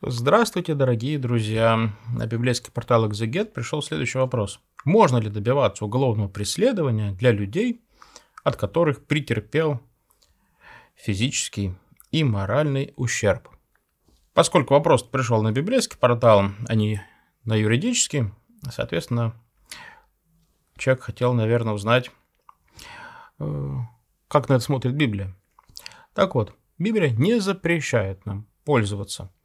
Здравствуйте, дорогие друзья! На библейский портал Экзегет пришел следующий вопрос. Можно ли добиваться уголовного преследования для людей, от которых претерпел физический и моральный ущерб? Поскольку вопрос пришел на библейский портал, а не на юридический, соответственно, человек хотел, наверное, узнать, э, как на это смотрит Библия. Так вот, Библия не запрещает нам пользоваться –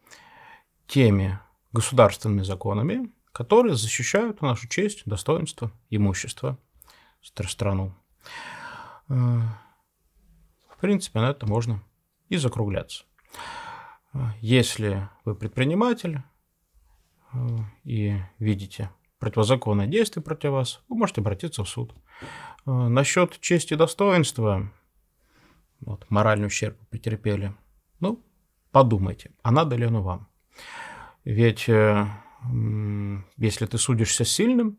теми государственными законами, которые защищают нашу честь, достоинство, имущество, страну. Э, в принципе, на это можно и закругляться. Э, если вы предприниматель э, и видите противозаконное действие против вас, вы можете обратиться в суд. Насчет чести и достоинства, вот, моральный ущерб потерпели, ну, подумайте, а надо ли оно вам. Ведь э, если ты судишься сильным,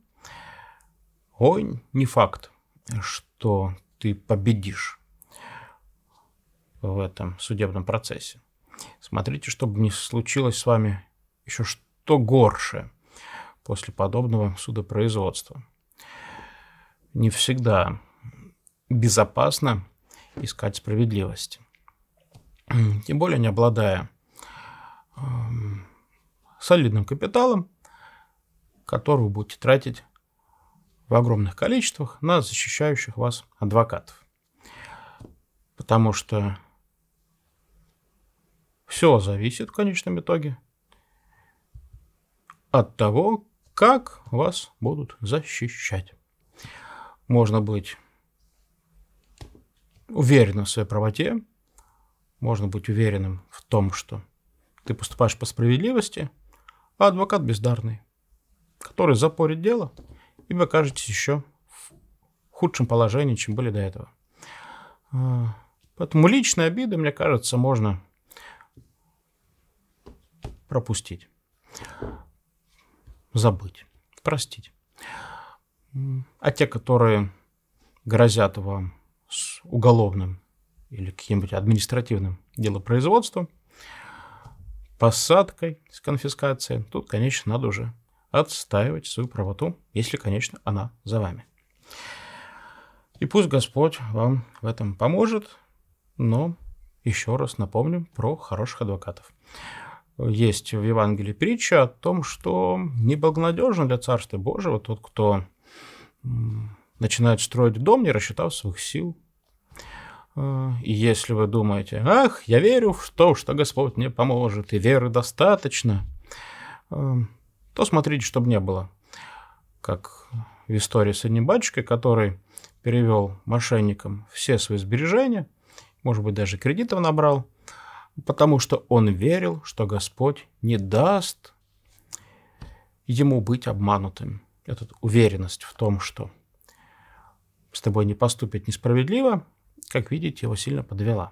ой, не факт, что ты победишь в этом судебном процессе. Смотрите, чтобы не случилось с вами еще что горше после подобного судопроизводства. Не всегда безопасно искать справедливости. Тем более не обладая э, солидным капиталом, который вы будете тратить в огромных количествах на защищающих вас адвокатов. Потому что все зависит в конечном итоге от того, как вас будут защищать. Можно быть уверенным в своей правоте, можно быть уверенным в том, что ты поступаешь по справедливости – а адвокат бездарный, который запорит дело, и вы окажетесь еще в худшем положении, чем были до этого. А, поэтому личные обиды, мне кажется, можно пропустить, забыть, простить. А те, которые грозят вам с уголовным или каким-нибудь административным делопроизводством – посадкой, с конфискацией, тут, конечно, надо уже отстаивать свою правоту, если, конечно, она за вами. И пусть Господь вам в этом поможет, но еще раз напомним про хороших адвокатов. Есть в Евангелии притча о том, что неблагонадежен для Царства Божьего тот, кто начинает строить дом, не рассчитав своих сил, Э, и если вы думаете, ах, я верю в то, что Господь мне поможет, и веры достаточно, э, то смотрите, чтобы не было. Как в истории с одним батюшкой, который перевел мошенникам все свои сбережения, может быть, даже кредитов набрал, потому что он верил, что Господь не даст ему быть обманутым. Эта уверенность в том, что с тобой не поступит несправедливо, как видите, его сильно подвела.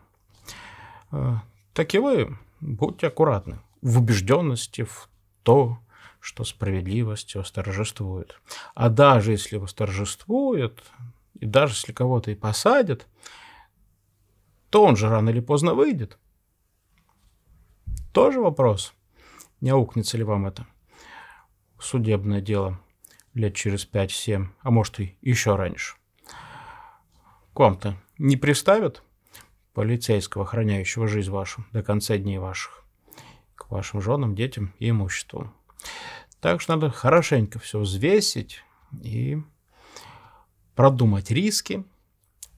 Э, так и вы будьте аккуратны в убежденности, в то, что справедливость восторжествует. А даже если восторжествует, и даже если кого-то и посадят, то он же рано или поздно выйдет. Тоже вопрос, не аукнется ли вам это судебное дело лет через 5-7, а может и еще раньше к то не приставят полицейского, охраняющего жизнь вашу до конца дней ваших, к вашим женам, детям и имуществу. Так что надо хорошенько все взвесить и продумать риски,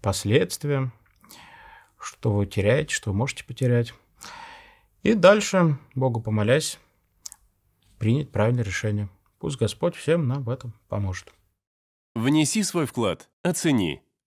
последствия, что вы теряете, что вы можете потерять. И дальше, Богу помолясь, принять правильное решение. Пусть Господь всем нам в этом поможет. Внеси свой вклад, оцени –